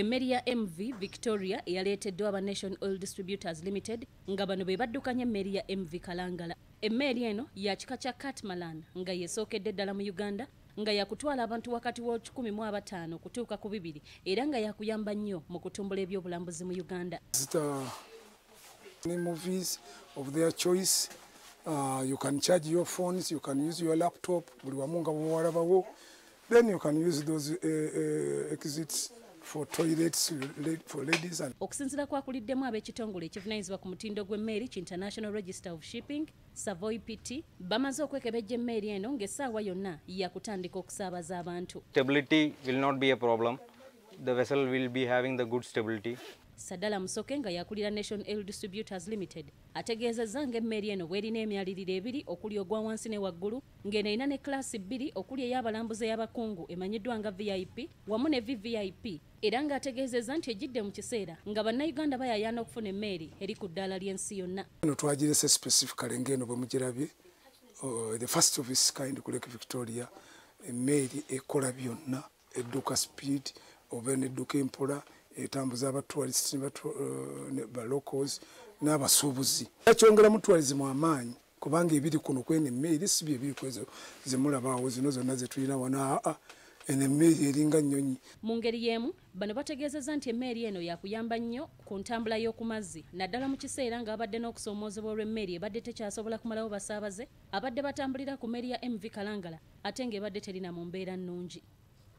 emmeri ya mv victoria eyaleeteddwa aba nation oil distributors limited nga bano be baddukanya emmeri ya mv kalangala emmeeri eno ya kika kya katmalan nga yesookedde ddala mu uganda nga yakutwala abantu wakati wa 15 kutuuka ku bibiri era nga yakuyamba nnyo mu kutumbula ebyobulambuzi mu uganda Uh, you can charge your phones you can use your laptop buli wamu nga bwewalabawo then you can use those uh, uh, exits for toilets for ladies and okusinziira kwakuliddemu ab'ekitongole ekivunanyizibwa ku mutindo gw'emmeeri ki international register of shipping savoy pt bamaze okwekebejja emmeeri eno ng'essaawa yonna yakutandika okusaabaza abantu stability will not be a problem the vessel will be having the good stability saddala musoke nga yakulira nation l distributors limited ategeezezza ng'emmeeri eno bw'erina emyaliriro ebiri okuli ogwa wansi ne waggulu ng'eno erina ne klassi bbiri okuli ey'abalambuzi ey'abakungu emanyiddwa nga vip wamu ne vvip era ng'ategeezezza nti egidde mu kiseera nga bannayuganda bayayana okufuna emmeeri eri ku ddaala ly'ensi yonna eno twagirese specifically ng'eno bwe mugirabye uh, the first of his kind ku lake victoria emmeeri ekola byonna edduka speed oba nedduka empola etambuza abatourist balocals eh, n'abasuubuzi akyongeramu tourism amaanyi kubanga ebiri kuno kwene emmeeri si byebirikwezo zimulabaawo zino zonna zetulina wano aa ah, ah, eno emmeeri eringa nnyonyi mu ngeri yemu bano bategeezezza nti emmeeri eno yakuyamba nnyo ku ntambula y'oku mazzi naddala mu kiseera nga abadde n'okusoomoozebwa olw'emmeeri ebadde tekyasobola kumalawo basaabaze abadde batambulira ku meeri ya mv kalangala ate ng'ebadde terina mu mbeera nnungi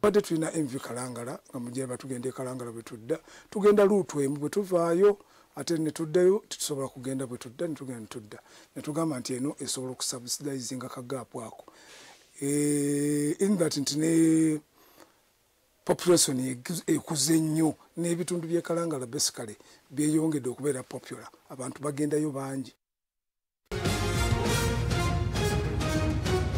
badde tulina envi kalangala nga mujeba tugenda ekalangala bwetudda tugenda luutu emu bwetuvaayo ate netuddayo tetusobola kugenda bwetudda netugenda netudda netugamba nti eno esobola okusubsidize nga kagaapwako eh, inthat nti ne population ekuze nnyo n'ebitundu by'ekalangala basicaly byeyongedde okubeera popular abantu bagendayo bangi